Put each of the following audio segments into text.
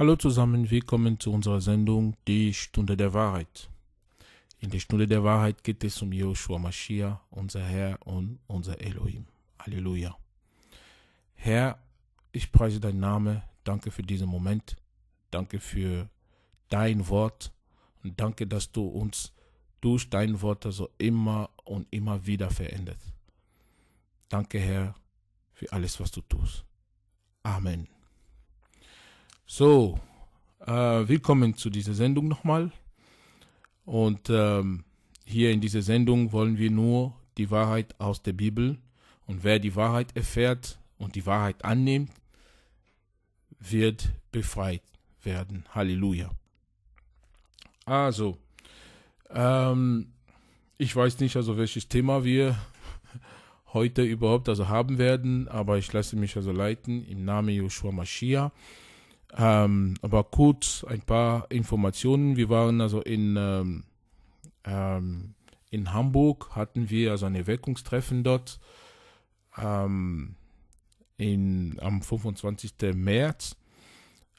Hallo zusammen, willkommen zu unserer Sendung Die Stunde der Wahrheit. In der Stunde der Wahrheit geht es um Joshua Mashiach, unser Herr und unser Elohim. Halleluja. Herr, ich preise deinen Namen. Danke für diesen Moment. Danke für dein Wort. Und danke, dass du uns durch dein Wort so also immer und immer wieder veränderst. Danke, Herr, für alles, was du tust. Amen. So, äh, willkommen zu dieser Sendung nochmal. Und ähm, hier in dieser Sendung wollen wir nur die Wahrheit aus der Bibel. Und wer die Wahrheit erfährt und die Wahrheit annimmt, wird befreit werden. Halleluja. Also, ähm, ich weiß nicht, also welches Thema wir heute überhaupt also haben werden, aber ich lasse mich also leiten im Namen Joshua Mashiach. Ähm, aber kurz ein paar Informationen. Wir waren also in, ähm, ähm, in Hamburg, hatten wir also ein Erweckungstreffen dort ähm, in, am 25. März.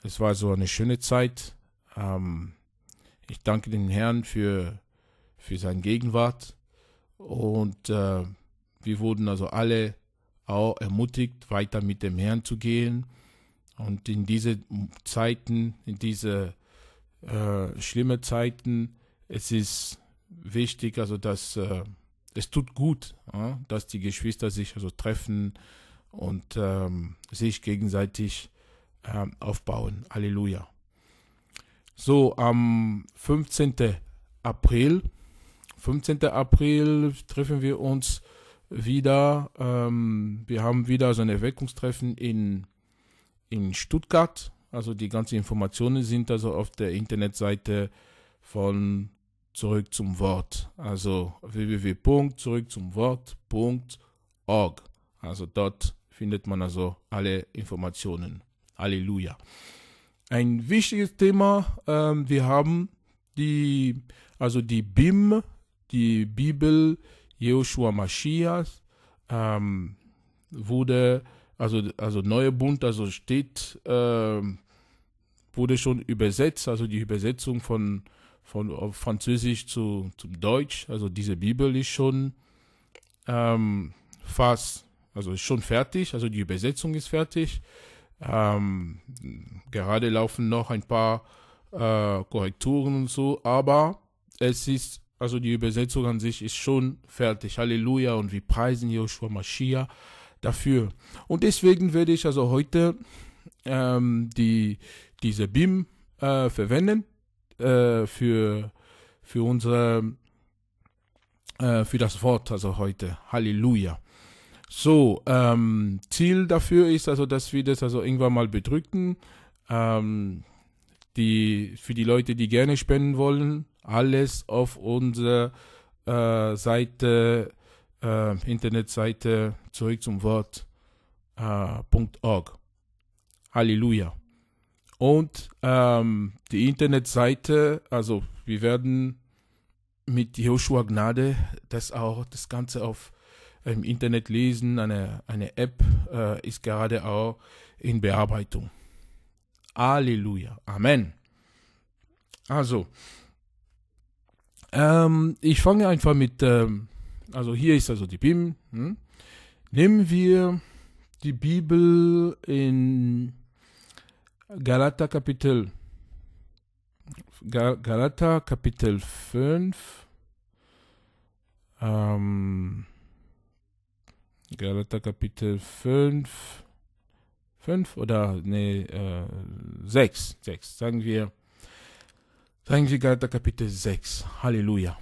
Es war so eine schöne Zeit. Ähm, ich danke dem Herrn für, für seine Gegenwart. Und äh, wir wurden also alle auch ermutigt, weiter mit dem Herrn zu gehen und in diese Zeiten, in diese äh, schlimme Zeiten, es ist wichtig, also dass äh, es tut gut, äh, dass die Geschwister sich also treffen und ähm, sich gegenseitig äh, aufbauen. Halleluja. So, am 15. April, 15. April treffen wir uns wieder. Ähm, wir haben wieder so ein Erweckungstreffen in in Stuttgart. Also die ganzen Informationen sind also auf der Internetseite von Zurück zum Wort. Also www.zurückzumwort.org. Also dort findet man also alle Informationen. Halleluja. Ein wichtiges Thema, ähm, wir haben die, also die BIM, die Bibel Joshua Mashiach, ähm, wurde also, also Neue Bund, also steht, äh, wurde schon übersetzt, also die Übersetzung von, von Französisch zu, zum Deutsch, also diese Bibel ist schon ähm, fast, also ist schon fertig, also die Übersetzung ist fertig. Ähm, gerade laufen noch ein paar äh, Korrekturen und so, aber es ist, also die Übersetzung an sich ist schon fertig. Halleluja und wir preisen Joshua Mashiach dafür. Und deswegen werde ich also heute ähm, die, diese BIM äh, verwenden äh, für, für unsere äh, für das Wort, also heute. Halleluja. So, ähm, Ziel dafür ist also, dass wir das also irgendwann mal bedrücken. Ähm, die, für die Leute, die gerne spenden wollen, alles auf unserer äh, Seite äh, Internetseite zurück zum Wort.org. Äh, Halleluja. Und ähm, die Internetseite, also wir werden mit Joshua Gnade das auch das Ganze auf im Internet lesen, eine, eine App äh, ist gerade auch in Bearbeitung. Halleluja. Amen. Also, ähm, ich fange einfach mit ähm, also hier ist also die Bibel. Hm? Nehmen wir die Bibel in Galater Kapitel Gal Galater Kapitel 5 ähm, Galater Kapitel 5 5 oder nee äh, 6 6 sagen wir sagen wir Galater Kapitel 6 Halleluja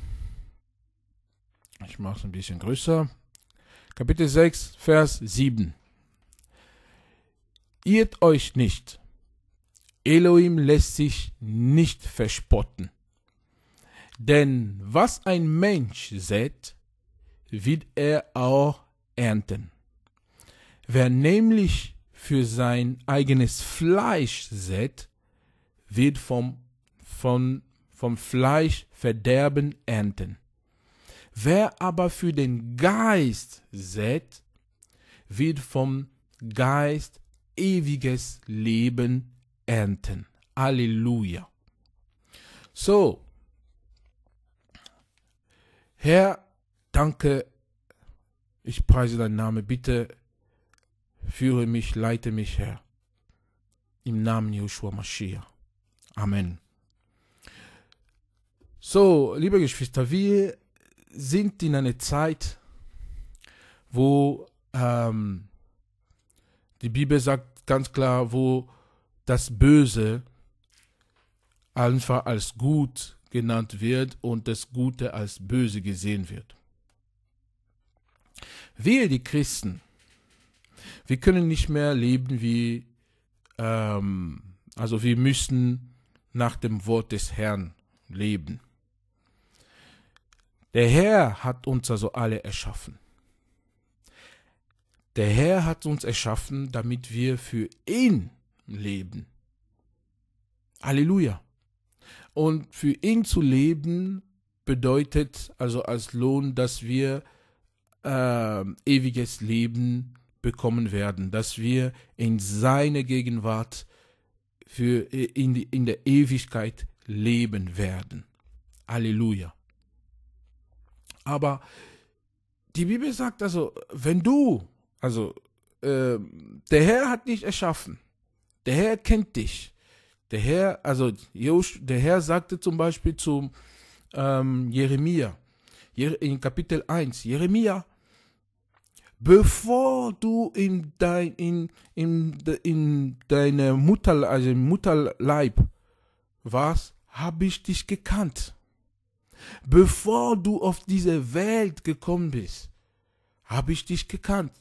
ich mache es ein bisschen größer. Kapitel 6, Vers 7. Irrt euch nicht. Elohim lässt sich nicht verspotten. Denn was ein Mensch sät, wird er auch ernten. Wer nämlich für sein eigenes Fleisch sät, wird vom, vom, vom Fleisch Verderben ernten. Wer aber für den Geist sät, wird vom Geist ewiges Leben ernten. Halleluja. So, Herr, danke, ich preise deinen Namen, bitte führe mich, leite mich, Herr, im Namen Joshua Mashiach. Amen. So, liebe Geschwister, wir sind in einer Zeit, wo ähm, die Bibel sagt ganz klar, wo das Böse einfach als gut genannt wird und das Gute als böse gesehen wird. Wir, die Christen, wir können nicht mehr leben wie, ähm, also wir müssen nach dem Wort des Herrn leben. Der Herr hat uns also alle erschaffen. Der Herr hat uns erschaffen, damit wir für ihn leben. Halleluja. Und für ihn zu leben bedeutet also als Lohn, dass wir äh, ewiges Leben bekommen werden, dass wir in seiner Gegenwart für in, die, in der Ewigkeit leben werden. Halleluja. Aber die Bibel sagt also, wenn du, also äh, der Herr hat dich erschaffen, der Herr kennt dich. Der Herr, also der Herr sagte zum Beispiel zu ähm, Jeremia, in Kapitel 1, Jeremia, bevor du in, dein, in, in, in deine Mutter, also Mutterleib warst, habe ich dich gekannt. Bevor du auf diese Welt gekommen bist, habe ich dich gekannt.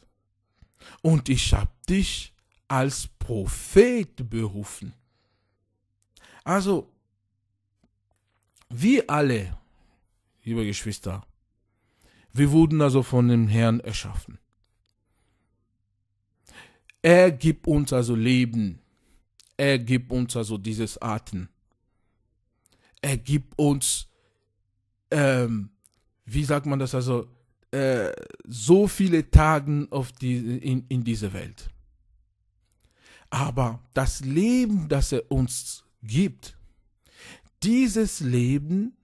Und ich habe dich als Prophet berufen. Also, wir alle, liebe Geschwister, wir wurden also von dem Herrn erschaffen. Er gibt uns also Leben. Er gibt uns also dieses Atem. Er gibt uns ähm, wie sagt man das also, äh, so viele Tage auf die, in, in diese Welt. Aber das Leben, das er uns gibt, dieses Leben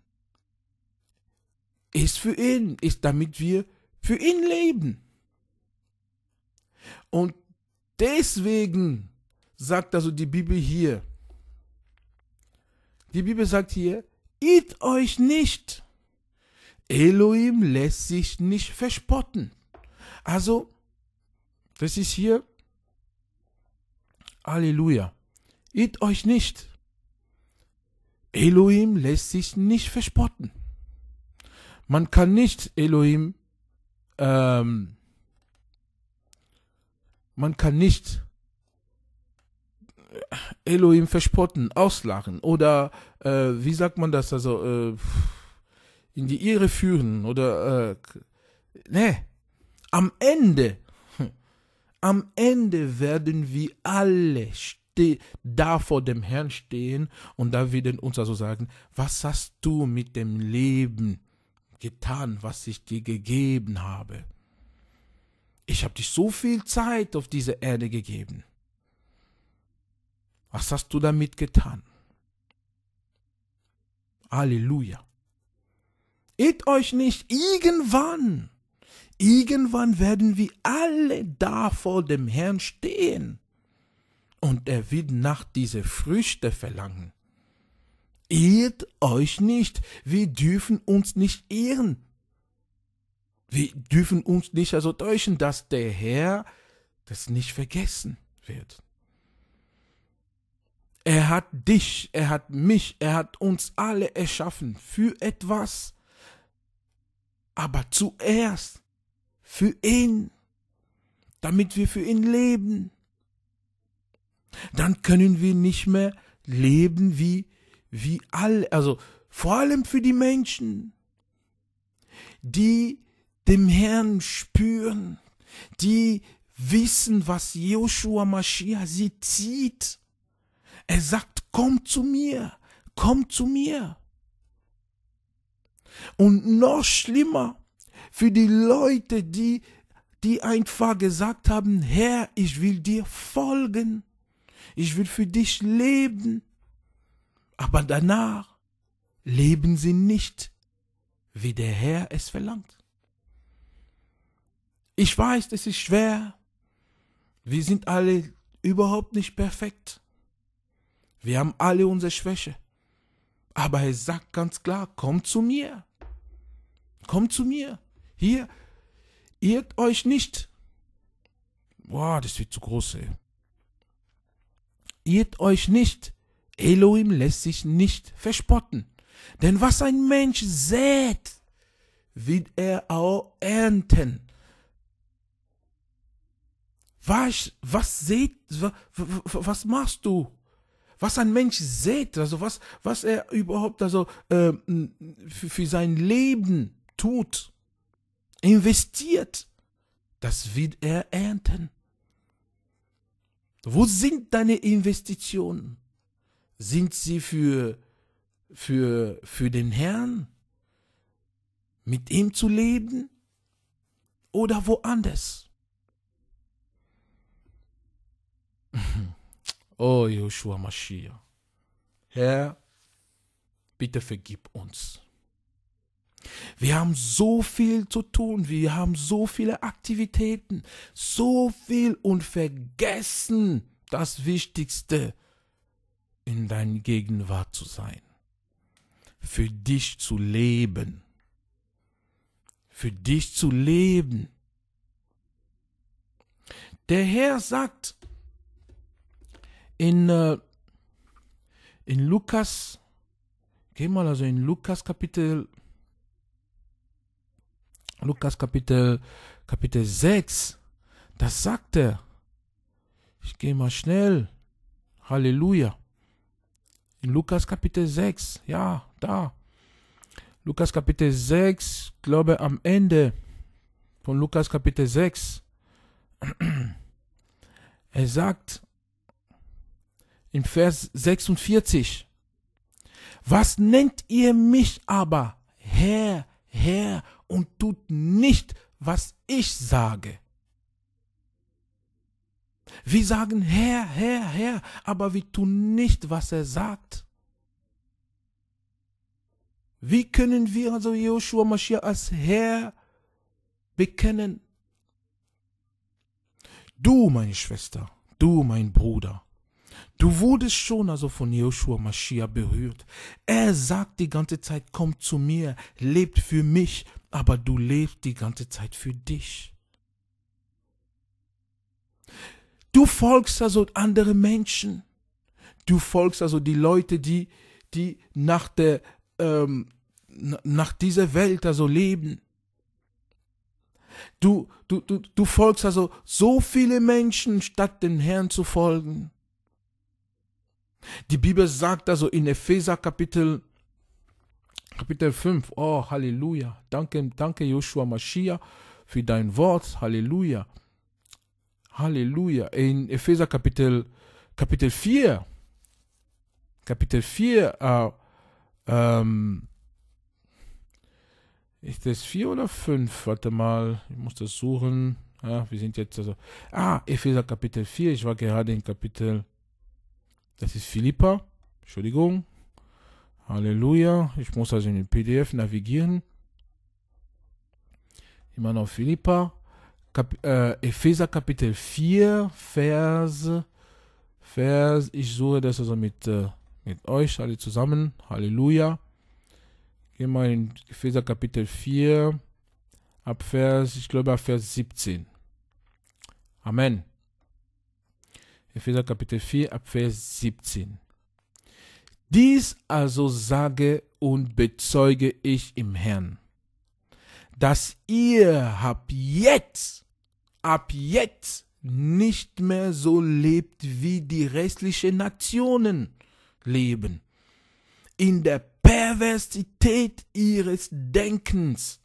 ist für ihn, ist damit wir für ihn leben. Und deswegen sagt also die Bibel hier, die Bibel sagt hier, irrt euch nicht. Elohim lässt sich nicht verspotten. Also, das ist hier. Halleluja. Irrt euch nicht. Elohim lässt sich nicht verspotten. Man kann nicht Elohim, ähm, man kann nicht äh, Elohim verspotten, auslachen oder äh, wie sagt man das? Also äh, in die Irre führen oder äh, ne, am Ende, hm, am Ende werden wir alle da vor dem Herrn stehen und da werden uns also sagen, was hast du mit dem Leben getan, was ich dir gegeben habe? Ich habe dich so viel Zeit auf diese Erde gegeben. Was hast du damit getan? Halleluja. Irrt euch nicht, irgendwann, irgendwann werden wir alle da vor dem Herrn stehen. Und er wird nach diese Früchte verlangen. Irrt euch nicht, wir dürfen uns nicht irren. Wir dürfen uns nicht also täuschen, dass der Herr das nicht vergessen wird. Er hat dich, er hat mich, er hat uns alle erschaffen für etwas aber zuerst für ihn, damit wir für ihn leben. Dann können wir nicht mehr leben wie, wie alle, also vor allem für die Menschen, die dem Herrn spüren, die wissen, was Joshua Mashiach sie zieht. Er sagt, komm zu mir, komm zu mir. Und noch schlimmer für die Leute, die, die einfach gesagt haben, Herr, ich will dir folgen. Ich will für dich leben. Aber danach leben sie nicht, wie der Herr es verlangt. Ich weiß, es ist schwer. Wir sind alle überhaupt nicht perfekt. Wir haben alle unsere Schwäche. Aber er sagt ganz klar, kommt zu mir. Kommt zu mir. Hier, irrt euch nicht. Boah, das wird zu groß, ey. Irrt euch nicht. Elohim lässt sich nicht verspotten. Denn was ein Mensch sät, wird er auch ernten. Was, was seht, was, was machst du? was ein Mensch sät, also was, was er überhaupt also, äh, für, für sein Leben tut, investiert, das wird er ernten. Wo sind deine Investitionen? Sind sie für, für, für den Herrn? Mit ihm zu leben? Oder woanders? O oh Joshua Mashiach, Herr, bitte vergib uns. Wir haben so viel zu tun, wir haben so viele Aktivitäten, so viel und vergessen das Wichtigste, in deiner Gegenwart zu sein, für dich zu leben, für dich zu leben. Der Herr sagt, in, äh, in Lukas, geh mal also in Lukas Kapitel, Lukas Kapitel, Kapitel 6, das sagt er. Ich gehe mal schnell. Halleluja. In Lukas Kapitel 6, ja, da. Lukas Kapitel 6, glaube am Ende von Lukas Kapitel 6. Er sagt, im Vers 46. Was nennt ihr mich aber, Herr, Herr, und tut nicht, was ich sage? Wir sagen Herr, Herr, Herr, aber wir tun nicht, was er sagt. Wie können wir also Joshua Mashiach als Herr bekennen? Du, meine Schwester, du, mein Bruder, Du wurdest schon also von Joshua Mashiach berührt. Er sagt die ganze Zeit, komm zu mir, lebt für mich, aber du lebst die ganze Zeit für dich. Du folgst also andere Menschen. Du folgst also die Leute, die, die nach der, ähm, nach dieser Welt also leben. Du, du, du, du folgst also so viele Menschen, statt dem Herrn zu folgen. Die Bibel sagt also in Epheser Kapitel, Kapitel 5, oh Halleluja, danke, danke Joshua Mashiach für dein Wort, Halleluja. Halleluja. In Epheser Kapitel, Kapitel 4, Kapitel 4, äh, ähm, ist das 4 oder 5? Warte mal, ich muss das suchen. Ja, ah, wir sind jetzt also. Ah, Epheser Kapitel 4, ich war gerade in Kapitel 4. Das ist Philippa. Entschuldigung. Halleluja. Ich muss also in den PDF navigieren. Immer noch Philippa. Kap äh, Epheser Kapitel 4, Vers, Vers, ich suche das also mit, äh, mit euch alle zusammen. Halleluja. Gehen wir in Epheser Kapitel 4, ab Vers, ich glaube ab Vers 17. Amen. Epheser Kapitel 4 ab Vers 17. Dies also sage und bezeuge ich im Herrn, dass ihr ab jetzt, ab jetzt nicht mehr so lebt, wie die restlichen Nationen leben, in der Perversität ihres Denkens.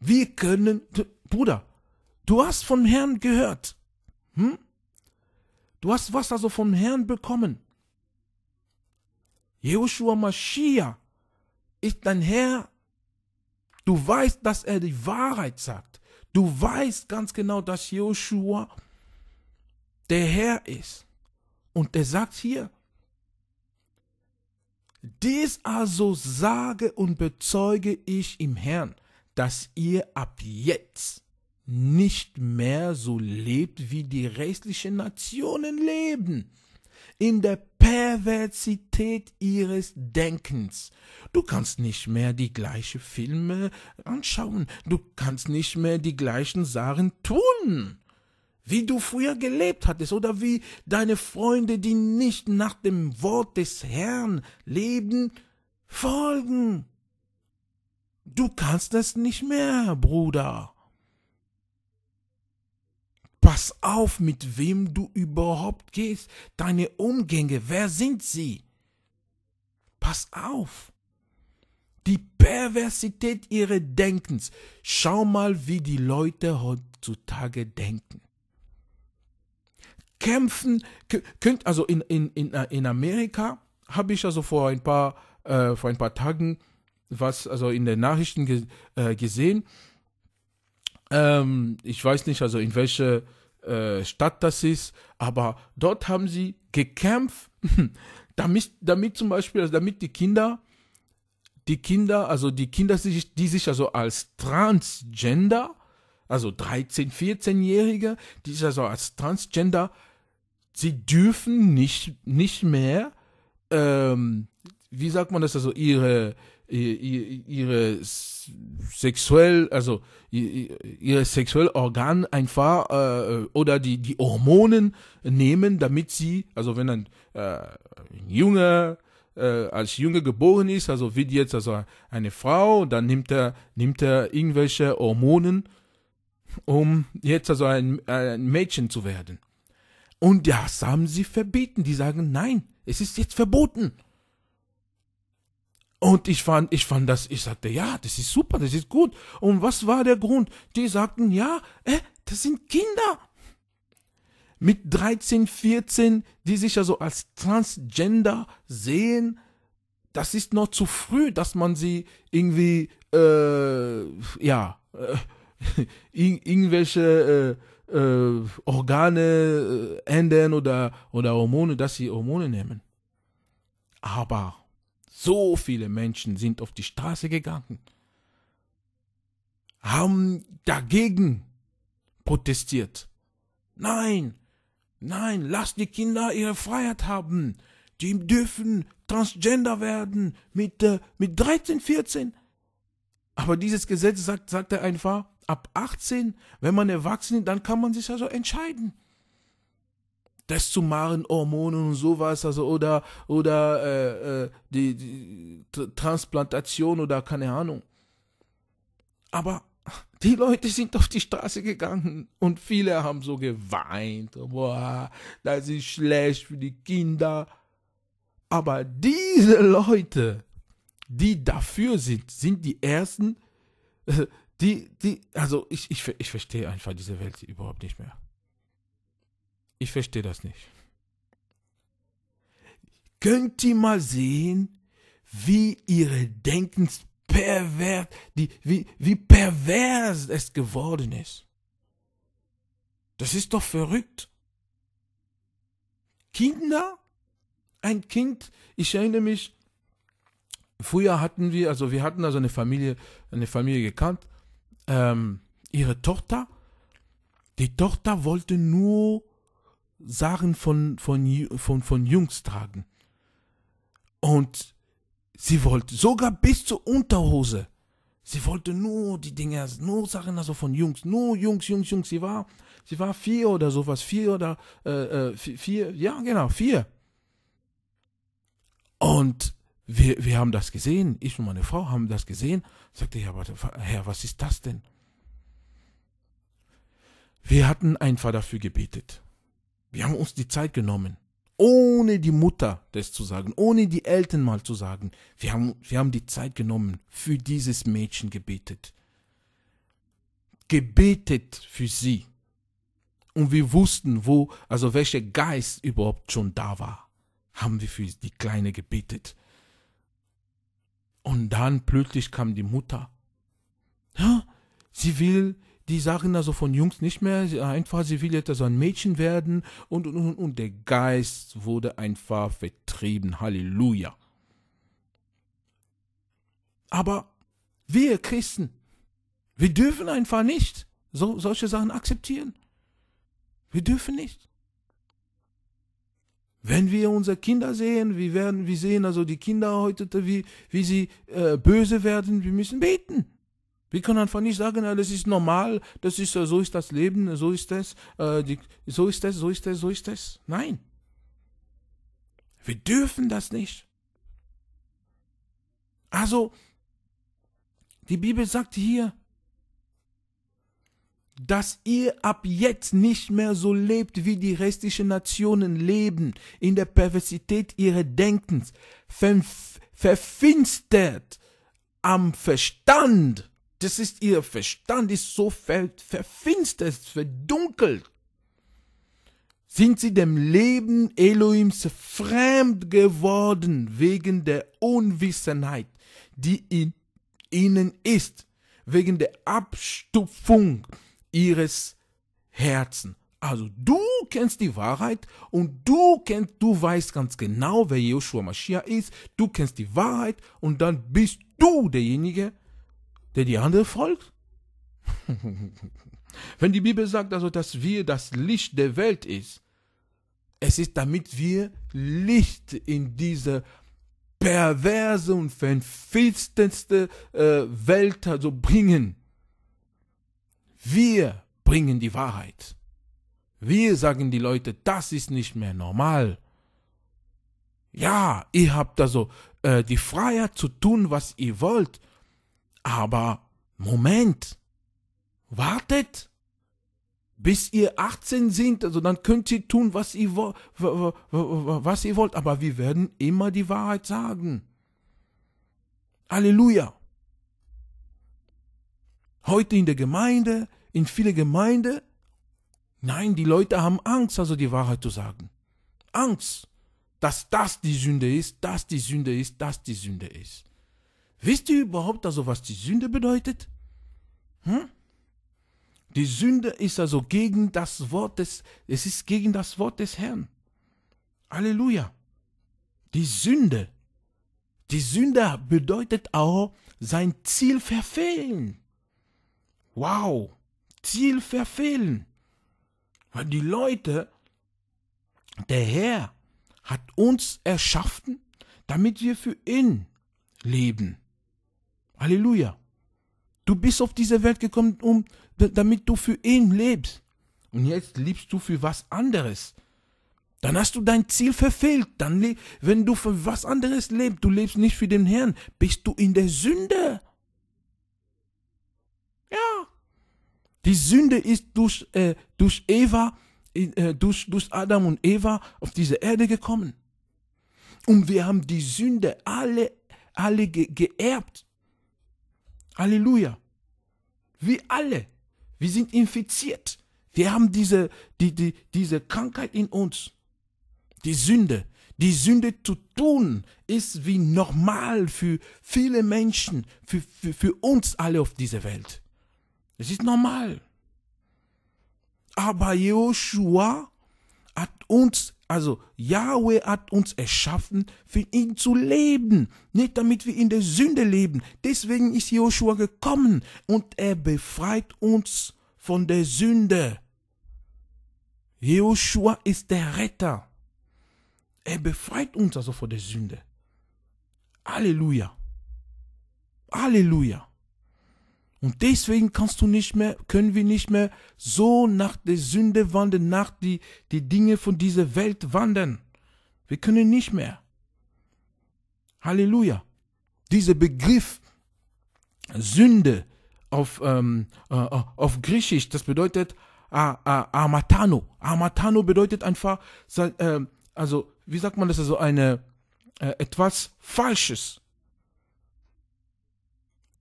Wir können, Bruder, du hast vom Herrn gehört. Hm? Du hast was also vom Herrn bekommen. Jehoshua Mashiach ist dein Herr. Du weißt, dass er die Wahrheit sagt. Du weißt ganz genau, dass Jehoshua der Herr ist. Und er sagt hier, dies also sage und bezeuge ich im Herrn, dass ihr ab jetzt nicht mehr so lebt, wie die restlichen Nationen leben. In der Perversität ihres Denkens. Du kannst nicht mehr die gleichen Filme anschauen. Du kannst nicht mehr die gleichen Sachen tun. Wie du früher gelebt hattest oder wie deine Freunde, die nicht nach dem Wort des Herrn leben, folgen. Du kannst das nicht mehr, Bruder. Pass auf, mit wem du überhaupt gehst, deine Umgänge, wer sind sie? Pass auf. Die Perversität ihres Denkens. Schau mal, wie die Leute heutzutage denken. Kämpfen, könnt, also in, in, in, äh, in Amerika habe ich also vor ein paar, äh, vor ein paar Tagen was also in den Nachrichten ge, äh, gesehen, ähm, ich weiß nicht, also in welche äh, Stadt das ist, aber dort haben sie gekämpft, damit, damit zum Beispiel, also damit die Kinder, die Kinder, also die Kinder, die sich also als Transgender, also 13, 14-Jährige, die sich also als Transgender, sie dürfen nicht, nicht mehr, ähm, wie sagt man das, also ihre, also, ihre sexuell, also ihre sexuelle Organ einfach äh, oder die, die Hormonen nehmen, damit sie, also wenn ein, äh, ein Junge äh, als Junge geboren ist, also wird jetzt also eine Frau, dann nimmt er, nimmt er irgendwelche Hormonen, um jetzt also ein, ein Mädchen zu werden. Und das haben sie verbieten. Die sagen, nein, es ist jetzt verboten. Und ich fand, ich fand das, ich sagte, ja, das ist super, das ist gut. Und was war der Grund? Die sagten, ja, äh, das sind Kinder. Mit 13, 14, die sich also als Transgender sehen, das ist noch zu früh, dass man sie irgendwie, äh, ja, äh, in, irgendwelche äh, äh, Organe äh, ändern oder, oder Hormone, dass sie Hormone nehmen. Aber so viele Menschen sind auf die Straße gegangen, haben dagegen protestiert. Nein, nein, lasst die Kinder ihre Freiheit haben. Die dürfen Transgender werden mit, äh, mit 13, 14. Aber dieses Gesetz sagt, sagt er einfach, ab 18, wenn man erwachsen ist, dann kann man sich also entscheiden das zu machen, Hormone und sowas, also oder oder äh, äh, die, die Transplantation oder keine Ahnung. Aber die Leute sind auf die Straße gegangen und viele haben so geweint. Boah, das ist schlecht für die Kinder. Aber diese Leute, die dafür sind, sind die ersten, äh, die, die, also ich, ich, ich verstehe einfach diese Welt überhaupt nicht mehr. Ich verstehe das nicht. Könnt ihr mal sehen, wie ihre Denkenspervers, die, wie, wie pervers es geworden ist? Das ist doch verrückt. Kinder? Ein Kind, ich erinnere mich, früher hatten wir, also wir hatten also eine Familie, eine Familie gekannt, ähm, ihre Tochter, die Tochter wollte nur Sachen von, von, von, von Jungs tragen. Und sie wollte sogar bis zur Unterhose. Sie wollte nur die Dinge, nur Sachen also von Jungs, nur Jungs, Jungs, Jungs. Sie war, sie war vier oder sowas, vier oder äh, äh vier, vier, ja genau, vier. Und wir, wir haben das gesehen, ich und meine Frau haben das gesehen. Sagte ja, aber Herr, was ist das denn? Wir hatten einfach dafür gebetet. Wir haben uns die Zeit genommen, ohne die Mutter das zu sagen, ohne die Eltern mal zu sagen. Wir haben, wir haben die Zeit genommen, für dieses Mädchen gebetet. Gebetet für sie. Und wir wussten, wo, also welcher Geist überhaupt schon da war. Haben wir für die Kleine gebetet. Und dann plötzlich kam die Mutter. sie will die sagen also von Jungs nicht mehr, einfach, sie will jetzt also ein Mädchen werden und, und, und, und der Geist wurde einfach vertrieben. Halleluja. Aber wir Christen, wir dürfen einfach nicht so, solche Sachen akzeptieren. Wir dürfen nicht. Wenn wir unsere Kinder sehen, wir, werden, wir sehen also die Kinder heute, wie, wie sie äh, böse werden, wir müssen beten. Wir können einfach nicht sagen, das ist normal, das ist, äh, so ist das Leben, so ist das, äh, so ist das, so ist das, so ist das. Nein. Wir dürfen das nicht. Also, die Bibel sagt hier, dass ihr ab jetzt nicht mehr so lebt, wie die restlichen Nationen leben, in der Perversität ihres Denkens, verfinstert am Verstand das ist ihr Verstand ist so ver, verfinstert, verdunkelt. Sind sie dem Leben Elohims fremd geworden wegen der Unwissenheit, die in ihnen ist, wegen der Abstufung ihres Herzens? Also du kennst die Wahrheit und du kennst, du weißt ganz genau, wer Joshua Mashiach ist, du kennst die Wahrheit und dann bist du derjenige, der die andere folgt? Wenn die Bibel sagt also, dass wir das Licht der Welt ist, es ist damit wir Licht in diese perverse und verfinsterste äh, Welt also bringen. Wir bringen die Wahrheit. Wir sagen die Leute, das ist nicht mehr normal. Ja, ihr habt also äh, die Freiheit zu tun, was ihr wollt, aber Moment, wartet, bis ihr 18 sind, also dann könnt ihr tun, was ihr, was ihr wollt, aber wir werden immer die Wahrheit sagen. Halleluja. Heute in der Gemeinde, in viele Gemeinde, nein, die Leute haben Angst, also die Wahrheit zu sagen. Angst, dass das die Sünde ist, dass die Sünde ist, dass die Sünde ist. Wisst ihr überhaupt also, was die Sünde bedeutet? Hm? Die Sünde ist also gegen das Wort des, es ist gegen das Wort des Herrn. Halleluja. Die Sünde. Die Sünde bedeutet auch sein Ziel verfehlen. Wow. Ziel verfehlen. Weil die Leute, der Herr hat uns erschaffen, damit wir für ihn leben. Halleluja. Du bist auf diese Welt gekommen, um, damit du für ihn lebst. Und jetzt liebst du für was anderes. Dann hast du dein Ziel verfehlt. Dann, wenn du für was anderes lebst, du lebst nicht für den Herrn, bist du in der Sünde. Ja. Die Sünde ist durch, äh, durch Eva, äh, durch, durch Adam und Eva auf diese Erde gekommen. Und wir haben die Sünde alle, alle ge geerbt. Halleluja. Wir alle, wir sind infiziert. Wir haben diese, die, die, diese Krankheit in uns. Die Sünde. Die Sünde zu tun ist wie normal für viele Menschen, für, für, für uns alle auf dieser Welt. Es ist normal. Aber Joshua hat uns, also Yahweh hat uns erschaffen, für ihn zu leben, nicht damit wir in der Sünde leben. Deswegen ist Joshua gekommen und er befreit uns von der Sünde. Joshua ist der Retter. Er befreit uns also von der Sünde. Halleluja. Halleluja. Und deswegen kannst du nicht mehr, können wir nicht mehr so nach der Sünde wandern, nach die, die Dinge von dieser Welt wandern. Wir können nicht mehr. Halleluja. Dieser Begriff Sünde auf, ähm, äh, auf Griechisch, das bedeutet a, a, Amatano. Amatano bedeutet einfach, äh, also, wie sagt man das, also eine, äh, etwas Falsches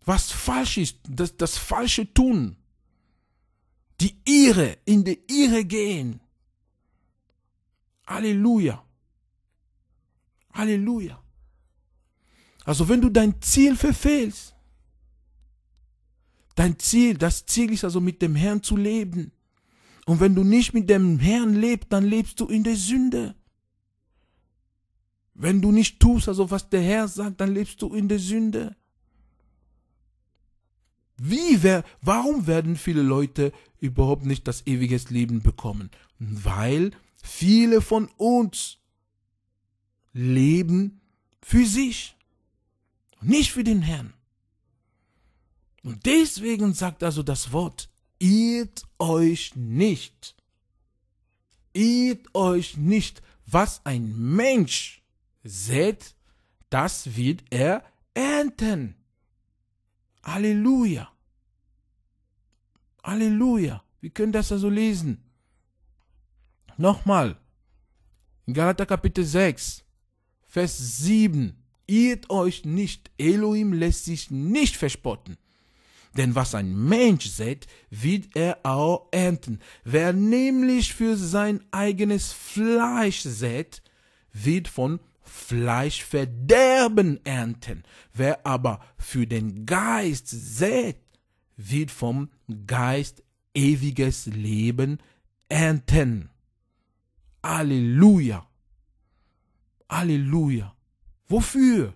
was falsch ist, das, das Falsche tun, die Irre, in die Irre gehen. Halleluja. Halleluja. Also wenn du dein Ziel verfehlst, dein Ziel, das Ziel ist also mit dem Herrn zu leben. Und wenn du nicht mit dem Herrn lebst, dann lebst du in der Sünde. Wenn du nicht tust, also was der Herr sagt, dann lebst du in der Sünde. Wie wer, warum werden viele Leute überhaupt nicht das ewige Leben bekommen? Weil viele von uns leben für sich, nicht für den Herrn. Und deswegen sagt also das Wort, irrt euch nicht. Irrt euch nicht, was ein Mensch sät, das wird er ernten. Halleluja. Halleluja. Wir können das also lesen. Nochmal. In Galater Kapitel 6, Vers 7. Irrt euch nicht. Elohim lässt sich nicht verspotten. Denn was ein Mensch sät, wird er auch ernten. Wer nämlich für sein eigenes Fleisch sät, wird von Fleischverderben ernten. Wer aber für den Geist sät, wird vom Geist ewiges Leben ernten. Halleluja. Halleluja. Wofür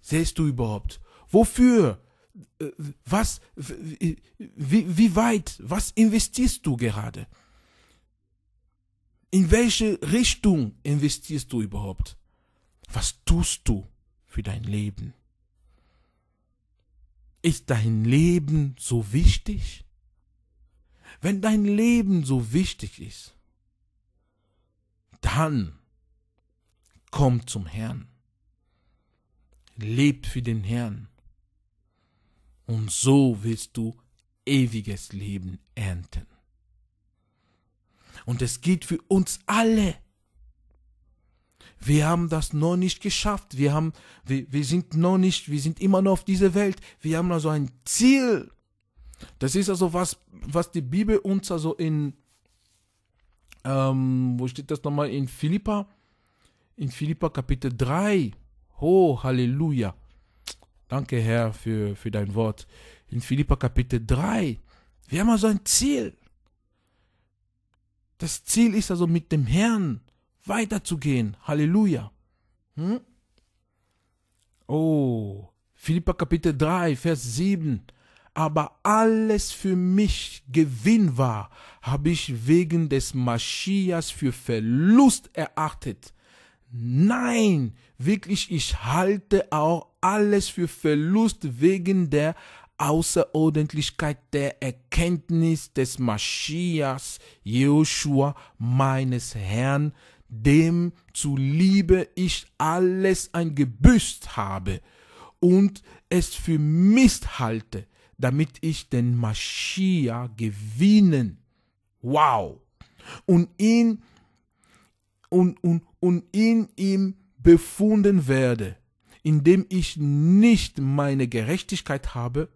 sähst du überhaupt? Wofür? Äh, was, wie, wie weit, was investierst du gerade? In welche Richtung investierst du überhaupt? Was tust du für dein Leben? Ist dein Leben so wichtig? Wenn dein Leben so wichtig ist, dann komm zum Herrn. Leb für den Herrn. Und so willst du ewiges Leben ernten. Und es geht für uns alle wir haben das noch nicht geschafft, wir haben, wir, wir sind noch nicht, wir sind immer noch auf dieser Welt, wir haben also ein Ziel. Das ist also was, was die Bibel uns also in, ähm, wo steht das nochmal, in Philippa, in Philippa Kapitel 3, oh, Halleluja. Danke, Herr, für, für dein Wort. In Philippa Kapitel 3. Wir haben also ein Ziel. Das Ziel ist also mit dem Herrn weiterzugehen. Halleluja. Hm? Oh, Philippa Kapitel 3, Vers 7. Aber alles für mich Gewinn war, habe ich wegen des Maschias für Verlust erachtet. Nein, wirklich, ich halte auch alles für Verlust wegen der Außerordentlichkeit der Erkenntnis des Maschias, Joshua, meines Herrn, dem zuliebe ich alles ein Gebüßt habe und es für Mist halte, damit ich den Maschia gewinnen. Wow! Und ihn und, und, und in ihm befunden werde, indem ich nicht meine Gerechtigkeit habe,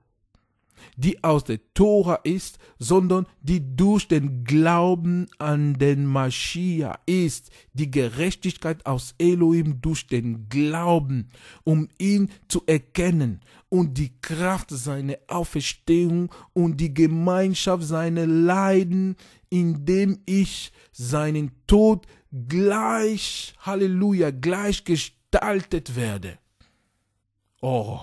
die aus der Tora ist, sondern die durch den Glauben an den Maschiach ist, die Gerechtigkeit aus Elohim durch den Glauben, um ihn zu erkennen und die Kraft seiner Auferstehung und die Gemeinschaft seiner Leiden, indem ich seinen Tod gleich, Halleluja, gleich gestaltet werde. Oh.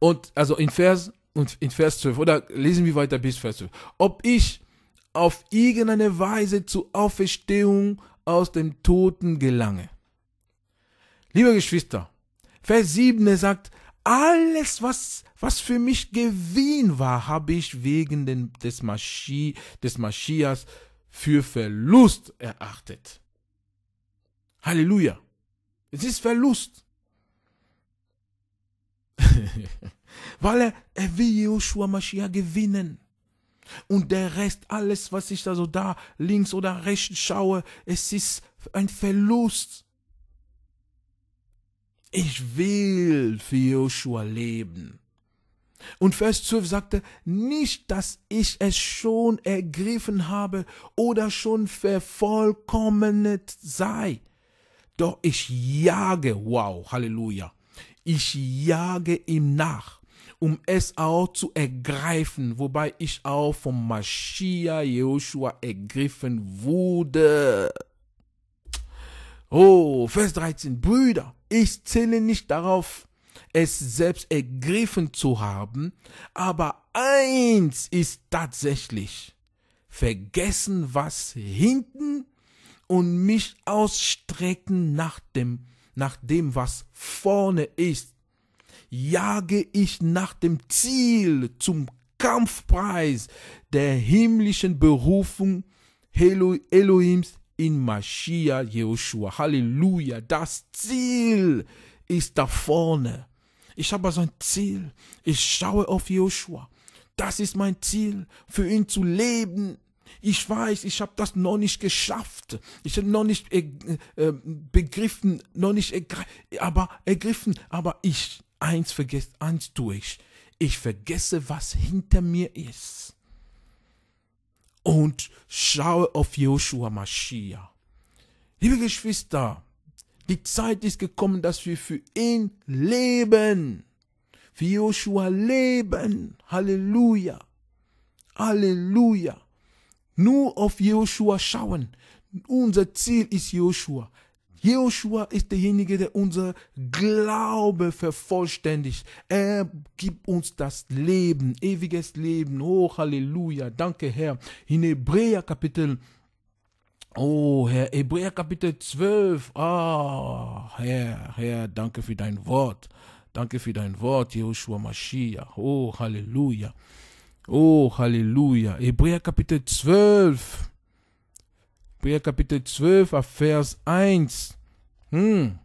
Und also in Vers und in Vers 12 oder lesen wir weiter bis Vers 12. Ob ich auf irgendeine Weise zur Auferstehung aus dem Toten gelange. Liebe Geschwister, Vers 7 sagt, alles, was, was für mich Gewinn war, habe ich wegen den, des, Maschi, des Maschias für Verlust erachtet. Halleluja. Es ist Verlust. Weil er, er will Joshua Mashiach gewinnen. Und der Rest, alles, was ich da so da links oder rechts schaue, es ist ein Verlust. Ich will für Joshua leben. Und Vers 12 sagte, nicht, dass ich es schon ergriffen habe oder schon vervollkommnet sei, doch ich jage, wow, Halleluja, ich jage ihm nach, um es auch zu ergreifen, wobei ich auch vom Maschia Joshua ergriffen wurde. Oh, Vers 13, Brüder, ich zähle nicht darauf, es selbst ergriffen zu haben, aber eins ist tatsächlich, vergessen was hinten und mich ausstrecken nach dem nach dem, was vorne ist, jage ich nach dem Ziel zum Kampfpreis der himmlischen Berufung Elo Elohims in Mashiach Jehoshua. Halleluja, das Ziel ist da vorne. Ich habe so ein Ziel. Ich schaue auf Joshua. Das ist mein Ziel, für ihn zu leben, ich weiß, ich habe das noch nicht geschafft. Ich habe noch nicht äh, äh, begriffen, noch nicht aber ergriffen, aber ich eins vergesse, eins tue ich. Ich vergesse, was hinter mir ist. Und schaue auf Joshua Mashiach. Liebe Geschwister, die Zeit ist gekommen, dass wir für ihn leben. Für Joshua leben. Halleluja. Halleluja nur auf Joshua schauen. Unser Ziel ist Joshua. Joshua ist derjenige, der unser Glaube vervollständigt. Er gibt uns das Leben, ewiges Leben. Oh, Halleluja. Danke, Herr. In Hebräer Kapitel Oh, Herr, Hebräer Kapitel 12. Ah, oh, Herr, Herr, danke für dein Wort. Danke für dein Wort, Joshua Mashiach. Oh, Halleluja. Oh, Halleluja. Hebräer Kapitel 12. Hebräer Kapitel 12, Vers 1. Hm.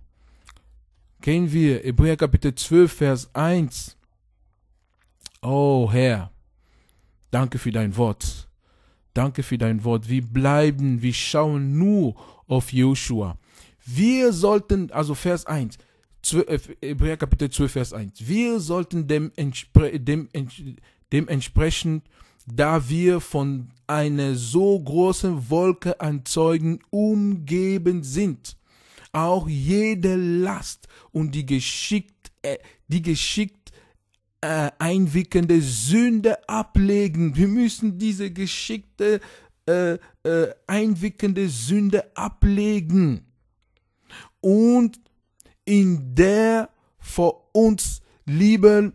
Kennen wir Hebräer Kapitel 12, Vers 1. Oh Herr, danke für dein Wort. Danke für dein Wort. Wir bleiben, wir schauen nur auf Joshua. Wir sollten, also Vers 1, 12, äh, Hebräer Kapitel 12, Vers 1, wir sollten dem, dem, Dementsprechend, da wir von einer so großen Wolke an Zeugen umgeben sind, auch jede Last und die geschickt, äh, die geschickt äh, einwirkende Sünde ablegen. Wir müssen diese geschickte äh, äh einwirkende Sünde ablegen und in der vor uns lieben,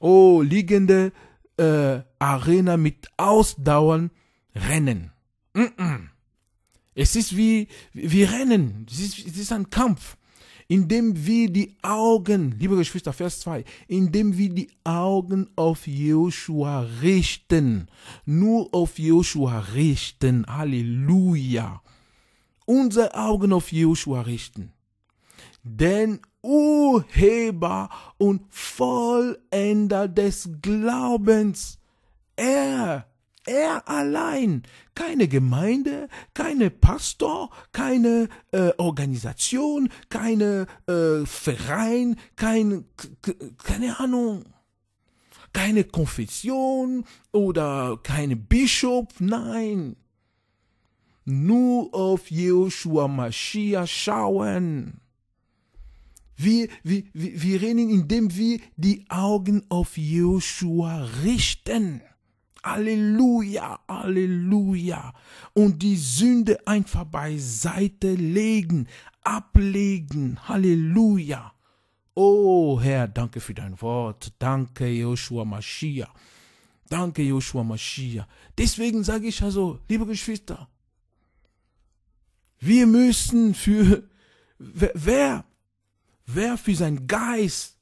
oh, liegende äh, Arena mit Ausdauern rennen. Mm -mm. Es ist wie, wir rennen. Es ist, es ist ein Kampf. Indem wir die Augen, liebe Geschwister, Vers 2, indem wir die Augen auf Joshua richten. Nur auf Joshua richten. Halleluja. Unsere Augen auf Joshua richten denn Urheber und Vollender des Glaubens. Er, er allein, keine Gemeinde, keine Pastor, keine äh, Organisation, keine äh, Verein, kein, keine Ahnung, keine Konfession oder kein Bischof, nein. Nur auf Joshua Mashiach schauen. Wir, wir, wir reden, indem wir die Augen auf Joshua richten. Halleluja, Halleluja. Und die Sünde einfach beiseite legen, ablegen. Halleluja. Oh Herr, danke für dein Wort. Danke, Joshua Mashiach. Danke, Joshua Mashiach. Deswegen sage ich also, liebe Geschwister, wir müssen für, wer, wer für sein Geist.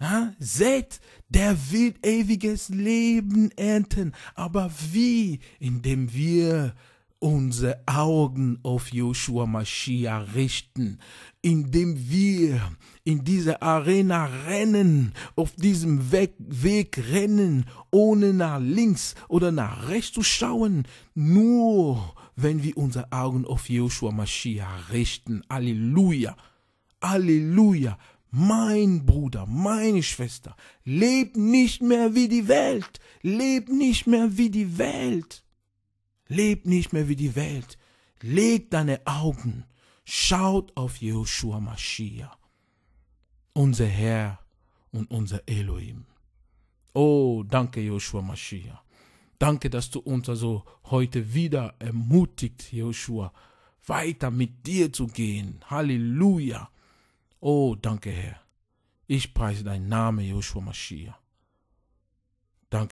Ja, seht, der wird ewiges Leben ernten. Aber wie? Indem wir unsere Augen auf Joshua Mashiach richten, indem wir in diese Arena rennen, auf diesem Weg, Weg rennen, ohne nach links oder nach rechts zu schauen, nur wenn wir unsere Augen auf Joshua Mashiach richten. Halleluja. Halleluja, mein Bruder, meine Schwester, lebt nicht mehr wie die Welt, lebt nicht mehr wie die Welt, lebt nicht mehr wie die Welt, legt deine Augen, schaut auf Joshua Mashiach, unser Herr und unser Elohim. Oh, danke, Joshua Mashiach. Danke, dass du uns also heute wieder ermutigt, Joshua, weiter mit dir zu gehen. Halleluja. Oh, danke, Herr. Ich preise deinen Namen, Joshua Mashiach.